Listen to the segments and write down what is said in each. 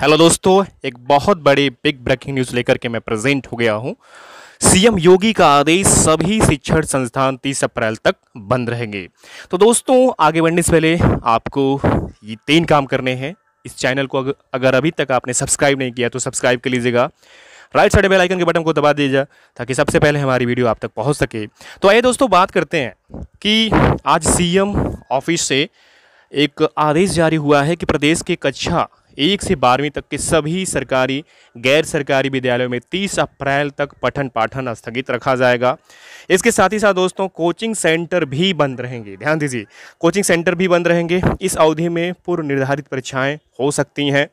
hello दोस्तों एक बहुत बड़ी बिग ब्रेकिंग न्यूज़ लेकर के मैं प्रेजेंट हो गया हूं सीएम योगी का आदेश सभी शिक्षण संस्थान 30 अप्रैल तक बंद रहेंगे तो दोस्तों आगे बढ़ने से पहले आपको ये तीन काम करने हैं इस चैनल को अगर अभी तक आपने सब्सक्राइब नहीं किया तो सब्सक्राइब कर लीजिएगा राइट साइड बेल आइकन के बटन को दबा दीजिए ताकि सबसे पहले हमारी वीडियो आप तक पहुँच सके तो आइए दोस्तों बात करते हैं कि आज सीएम ऑफिस से एक आदेश जारी हुआ है कि प्रदेश के कक्षा एक से बारहवीं तक के सभी सरकारी गैर सरकारी विद्यालयों में 30 अप्रैल तक पठन पाठन स्थगित रखा जाएगा इसके साथ ही साथ दोस्तों कोचिंग सेंटर भी बंद रहेंगे ध्यान दीजिए कोचिंग सेंटर भी बंद रहेंगे इस अवधि में पूर्व निर्धारित परीक्षाएँ हो सकती हैं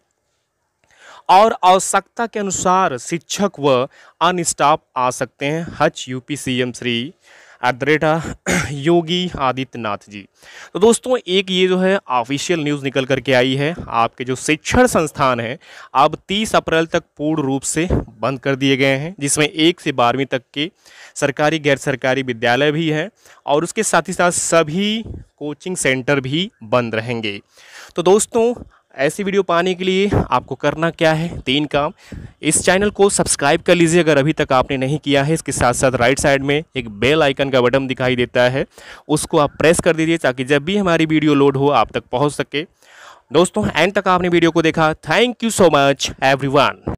और आवश्यकता के अनुसार शिक्षक व अन्य स्टाफ आ सकते हैं हच UP Shri at the rate Yogi Adityanath ji तो दोस्तों एक ये जो है ऑफिशियल न्यूज़ निकल करके आई है आपके जो शिक्षण संस्थान हैं अब 30 अप्रैल तक पूर्ण रूप से बंद कर दिए गए हैं जिसमें एक से बारहवीं तक के सरकारी गैर सरकारी विद्यालय भी हैं और उसके साथ ही साथ सभी कोचिंग सेंटर भी बंद रहेंगे तो दोस्तों ऐसी वीडियो पाने के लिए आपको करना क्या है तीन काम इस चैनल को सब्सक्राइब कर लीजिए अगर अभी तक आपने नहीं किया है इसके साथ साथ राइट साइड में एक बेल आइकन का बटन दिखाई देता है उसको आप प्रेस कर दीजिए ताकि जब भी हमारी वीडियो लोड हो आप तक पहुँच सके दोस्तों एंड तक आपने वीडियो को देखा thank you so much every